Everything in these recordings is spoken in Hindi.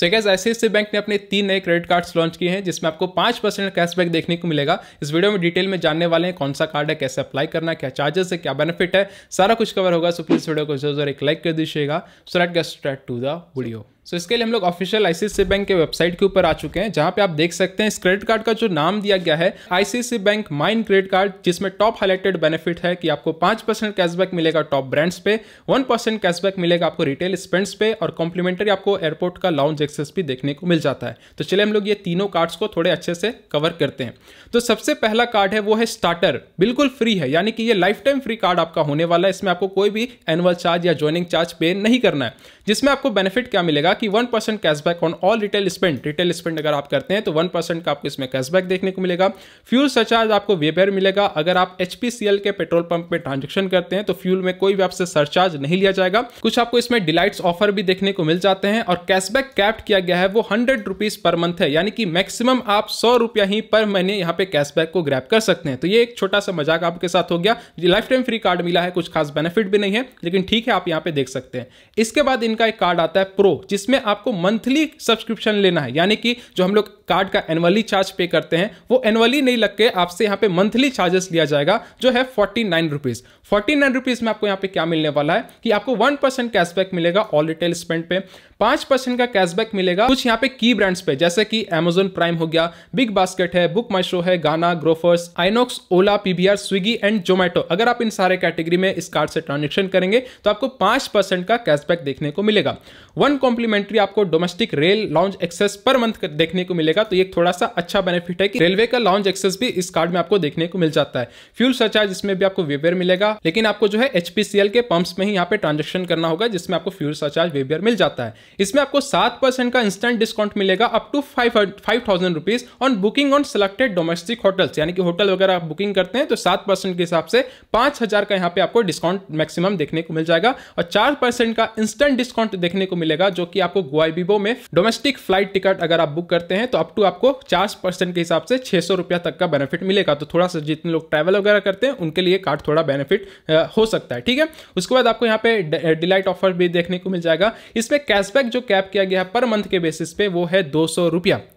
सो गैस आई सी बैंक ने अपने तीन नए क्रेडिट कार्ड्स लॉन्च किए हैं जिसमें आपको पाँच परसेंट कैशबैक देखने को मिलेगा इस वीडियो में डिटेल में जानने वाले हैं कौन सा कार्ड है कैसे अप्लाई करना क्या चार्जेस है क्या बेनिफिट है सारा कुछ कवर होगा सो प्लीज़ वीडियो को जरूर एक लाइक कर दीजिएगा so let get start to the video so so, इसके लिए हम लोग ऑफिशियल आईसीआईसी बैंक के वेबसाइट के ऊपर आ चुके हैं जहां पे आप देख सकते हैं इस क्रेडिट कार्ड का जो नाम दिया गया है ICICI bank mine credit card जिसमें टॉप हाईलाइटेड बेनिफिट है कि आपको पांच परसेंट कैशबैक मिलेगा टॉप ब्रांड्स पे वन परसेंट कैशबैक मिलेगा आपको रिटेल स्पेंड्स पे और कॉम्प्लीमेंट्री आपको एयरपोर्ट का लॉन्च एक्सेस भी देखने को मिल जाता है तो चलिए हम लोग ये तीनों कार्ड्स को थोड़े अच्छे से कवर करते हैं तो सबसे पहला कार्ड है वो है स्टार्टर बिल्कुल फ्री है यानी कि ये लाइफ टाइम फ्री कार्ड आपका होने वाला है इसमें आपको कोई भी एनुअल चार्ज या ज्वाइनिंग चार्ज पे नहीं करना है जिसमें आपको बेनिफिट क्या मिलेगा कि one percent cashback on all retail spend retail spend अगर आप करते हैं तो वन परसेंट का आपको इसमें कैशबैक देखने को मिलेगा फ्यूल सरचार्ज आपको वेबेयर मिलेगा अगर आप एच के पेट्रोल पंप पे ट्रांजेक्शन करते हैं तो फ्यूल में कोई भी आपसे सरचार्ज नहीं लिया जाएगा कुछ आपको इसमें डिलाइट्स ऑफर भी देखने को मिल जाते हैं और कैशबैक कैप्ट किया गया है वो हंड्रेड पर मंथ है यानी कि मैक्सिमम आप सौ ही पर महीने यहाँ पे कैशबैक को ग्रैप कर सकते हैं तो ये एक छोटा सा मजाक आपके साथ हो गया लाइफ टाइम फ्री कार्ड मिला है कुछ खास बेनिफिट भी नहीं है लेकिन ठीक है आप यहाँ पे देख सकते हैं इसके बाद इनका एक कार्ड आता है प्रो जिस जिसमें आपको मंथली सब्सक्रिप्शन लेना है यानी कि जो हम लोग कार्ड का एनुअली चार्ज पे करते हैं वो एनुअली नहीं लग के आपसे यहाँ पे मंथली चार्जेस लिया जाएगा जो है forty nine rupees forty nine rupees में आपको यहाँ पे क्या मिलने वाला है कि आपको वन परसेंट कैशबैक मिलेगा ऑल रिटेल स्पेंड पे पांच परसेंट का कैशबैक मिलेगा कुछ यहाँ पे की ब्रांड्स पे जैसे कि एमेजोन प्राइम हो गया बिग बास्केट है बुक माई शो है गाना ग्रोफर्स आइनोक्स ओला पीबीआर स्विगी एंड जोमेटो अगर आप इन सारे कैटेगरी में इस कार्ड से ट्रांजेक्शन करेंगे तो आपको पांच का कैशबैक देखने को मिलेगा वन कॉम्प्लीमेंट कॉम्प्लीमेंट्री आपको डोमेस्टिक रेल लॉन्च एक्सेस पर मंथ देखने को मिलेगा तो ये थोड़ा सा अच्छा बेनिफिट है कि रेलवे का लॉन्च एक्सेस भी इस कार्ड में आपको देखने को मिल जाता है फ्यूल सरचार्ज इसमें भी आपको वेबियर मिलेगा लेकिन आपको जो है एचपीसीएल के पंप्स में ही यहाँ पे ट्रांजेक्शन करना होगा जिसमें आपको फ्यूल सरचार्ज वेबियर मिल जाता है इसमें आपको सात का इंस्टेंट डिस्काउंट मिलेगा up to five five on booking on selected domestic hotels यानी कि होटल वगैरह आप बुकिंग करते हैं तो सात के हिसाब से पांच का यहाँ पे आपको डिस्काउंट मैक्सिमम देखने को मिल जाएगा और चार का इंस्टेंट डिस्काउंट देखने को मिलेगा जो कि आपको गुआबीबो में डोमेस्टिक फ्लाइट टिकट अगर आप बुक करते हैं तो अप टू आपको चार परसेंट के हिसाब से छह सौ रुपया तक का बेनिफिट मिलेगा तो थोड़ा सा जितने लोग ट्रैवल वगैरह करते हैं उनके लिए कार्ड थोड़ा बेनिफिट हो सकता है ठीक है उसके बाद आपको यहाँ पे डिलाइट ऑफर भी देखने को मिल जाएगा इसमें कैशबैक जो कैप किया गया है पर मंथ के बेसिस पे वो है दो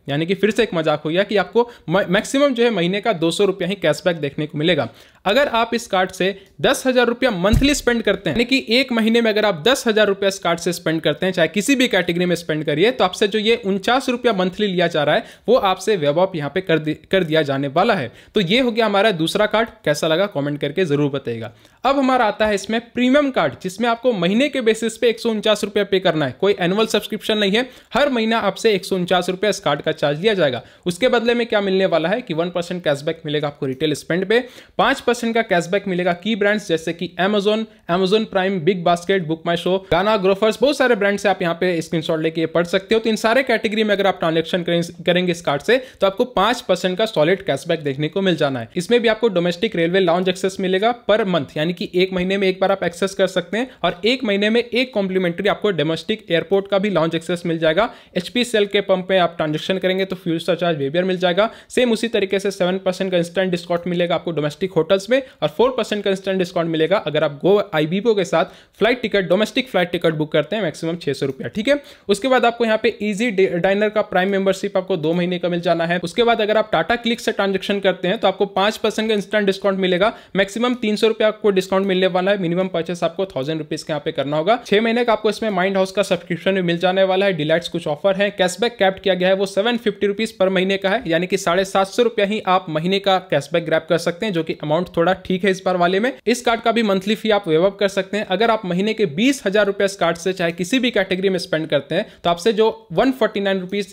यानी कि फिर से एक मजाक हो गया कि आपको मैक्सिमम जो है महीने का दो रुपया ही कैशबैक देखने को मिलेगा अगर आप इस कार्ड से दस हजार रुपया मंथली स्पेंड करते हैं यानी कि एक महीने में अगर आप दस हजार रुपया इस कार्ड से स्पेंड करते हैं चाहे किसी भी कैटेगरी में स्पेंड करिए तो आपसे जो ये उनचास रुपया मंथली लिया जा रहा है वो आपसे वेब ऑफ यहाँ पे कर, कर दिया जाने वाला है तो ये हो गया हमारा दूसरा कार्ड कैसा लगा कॉमेंट करके जरूर बताइएगा अब हमारा आता है इसमें प्रीमियम कार्ड जिसमें आपको महीने के बेसिस पे एक रुपया पे करना है कोई एनुअल सब्सक्रिप्शन नहीं है हर महीना आपसे एक रुपया इस कार्ड का चार्ज लिया जाएगा उसके बदले में क्या मिलने वाला है कि वन परसेंट कैशबैक मिलेगा आपको रिटेल स्पेंड पे पांच परसेंट का कैशबैक मिलेगा की ब्रांड्स जैसे कि Amazon Amazon Prime BigBasket BookMyShow Gaana Grofers बहुत सारे ब्रांड्स आप यहाँ पे स्क्रीनशॉट लेके पढ़ सकते हो तो इन सारे कैटेगरी में अगर आप ट्रांजेक्शन करेंगे इस कार्ड से तो आपको पांच परसेंट का सॉलिड कैशबैक देखने को मिल जाना है इसमें भी आपको डोमेस्टिक रेलवे लॉन्च एक्सेस मिलेगा पर मंथ यानी यानी कि एक महीने में एक बार आप एक्सेस कर सकते हैं और एक महीने में एक कॉम्प्लीमेंट्री आपको डोमेस्टिक एयरपोर्ट का भी लॉन्च एक्सेस मिल जाएगा एच सेल के पंप पे आप ट्रांजेक्शन करेंगे तो फ्यूल का चार्ज वेबियर मिल जाएगा सेम उसी तरीके से सेवन परसेंट का इंस्टेंट डिस्काउंट मिलेगा आपको डोमेस्टिक होटल्स में और फोर परसेंट का इंस्टेंट डिस्काउंट मिलेगा अगर आप गो आई के साथ flight ticket domestic flight ticket book करते हैं मैक्सिमम छह सौ रुपया ठीक है उसके बाद आपको यहाँ पे इजी डाइनर का प्राइम मेंबरशिप आपको दो महीने का मिल जाना है उसके बाद अगर आप टाटा क्लिक से ट्रांजेक्शन करते हैं तो आपको पांच परसेंट का इंस्टेंट डिस्काउंट मिलेगा मैक्सिमम तीन सौ रुपया आपको डिस्काउंट मिलने वाला है मिनिमम परचेस आपको थाउजेंड रुपीज के यहाँ पे करना होगा छह महीने का आपको इसमें माइंड हाउस का सब्सक्रिप्शन भी मिल जाने वाला है डिलाइट्स कुछ ऑफर है कैशबैक कैप्ट किया गया है वो सेवन फिफ्टी पर महीने का है यानी कि साढ़े सात सौ रुपया ही आप महीने का कैशबैक ग्रैप कर सकते हैं जो कि अमाउंट थोड़ा ठीक है इस बार वाले में इस कार्ड का भी मंथली फी आप वेव अप कर सकते हैं अगर आप महीने के बीस हजार इस कार्ड से चाहे किसी भी कैटेगरी में स्पेंड करते हैं तो आपसे जो वन फोर्टी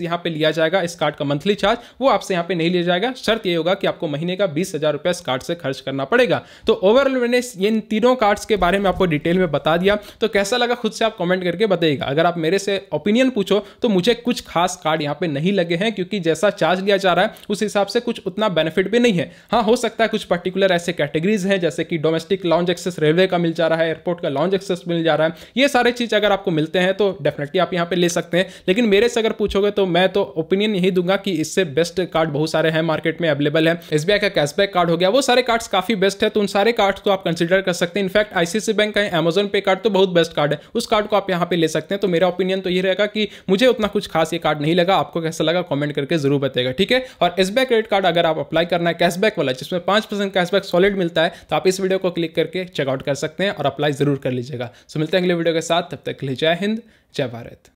यहाँ पे लिया जाएगा इस कार्ड का मंथली चार्ज वो आपसे यहाँ पे नहीं लिया जाएगा शर्त ये होगा कि आपको महीने का बीस हजार रुपया इस कार्ड से खर्च करना पड़ेगा तो ओवरऑल मैंने इस ये इन तीनों कार्ड्स के बारे में आपको डिटेल में बता दिया तो कैसा लगा खुद से आप कमेंट करके बताइएगा अगर आप मेरे से ओपिनियन पूछो तो मुझे कुछ खास कार्ड यहाँ पे नहीं लगे हैं क्योंकि जैसा चार्ज लिया जा रहा है उस हिसाब से कुछ उतना बेनिफिट भी नहीं है हाँ हो सकता है कुछ पर्टिकुलर ऐसे कैटेगरीज हैं जैसे कि डोमेस्टिक लॉन्च एक्सेस रेलवे का मिल जा रहा है एयरपोर्ट का लॉन्च एक्सेस मिल जा रहा है ये सारे चीज़ अगर आपको मिलते हैं तो डेफिनेटली आप यहाँ पे ले सकते हैं लेकिन मेरे से अगर पूछोगे तो मैं तो ओपिनियन यही दूंगा कि इससे बेस्ट कार्ड बहुत सारे हैं मार्केट में अवेलेबल है एसबीआई का कैशबैक कार्ड हो गया वो सारे कार्ड्स काफी बेस्ट है तो उन सारे कार्ड्स को आप कंसिडर कंसिडर कर सकते हैं इनफैक्ट आईसीआई बैंक का अमेजोन पे कार्ड तो बहुत बेस्ट कार्ड है उस कार्ड को आप यहाँ पे ले सकते हैं तो मेरा ओपिनियन तो ये रहेगा कि मुझे उतना कुछ खास ये कार्ड नहीं लगा आपको कैसा लगा कॉमेंट करके जरूर बताएगा ठीक है और एस बैक क्रेडिट कार्ड अगर आप अप्लाई करना है कैशबैक वाला जिसमें पांच परसेंट कैशबैक सॉलिड मिलता है तो आप इस वीडियो को क्लिक करके चेकआउट कर सकते हैं और अप्लाई जरूर कर लीजिएगा सो मिलते हैं अगले वीडियो के साथ तब तक के लिए जय हिंद जय भारत